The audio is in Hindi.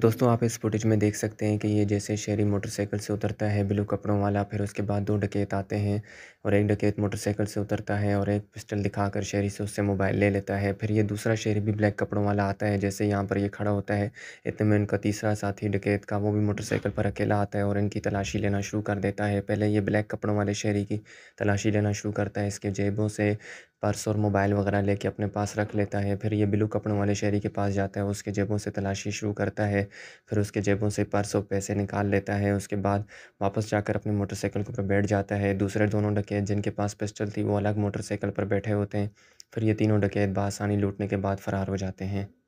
दोस्तों आप इस फुटेज में देख सकते हैं कि ये जैसे शहरी मोटरसाइकिल से उतरता है ब्लू कपड़ों वाला फिर उसके बाद दो डकैत आते हैं और एक डकैत मोटरसाइकिल से उतरता है और एक पिस्टल दिखाकर शहरी से उससे मोबाइल ले लेता है फिर ये दूसरा शहरी भी ब्लैक कपड़ों वाला आता है जैसे यहाँ पर ये खड़ा होता है इतने में उनका तीसरा साथी डकैत का वो भी मोटरसाइकिल पर अकेला आता है और इनकी तलाशी लेना शुरू कर देता है पहले ये ब्लैक कपड़ों वाले शहरी की तलाशी लेना शुरू करता है इसके जेबों से पर्स और मोबाइल वगैरह लेके अपने पास रख लेता है फिर ये बिलू कपड़ों वाले शहरी के पास जाता है उसके जेबों से तलाशी शुरू करता है फिर उसके जेबों से पर्स और पैसे निकाल लेता है उसके बाद वापस जाकर अपनी मोटरसाइकिल के ऊपर बैठ जाता है दूसरे दोनों डकैत जिनके पास पिस्टल थी वो अलग मोटरसाइकिल पर बैठे होते हैं फिर ये तीनों डकैत बासानी लूटने के बाद फ़रार हो जाते हैं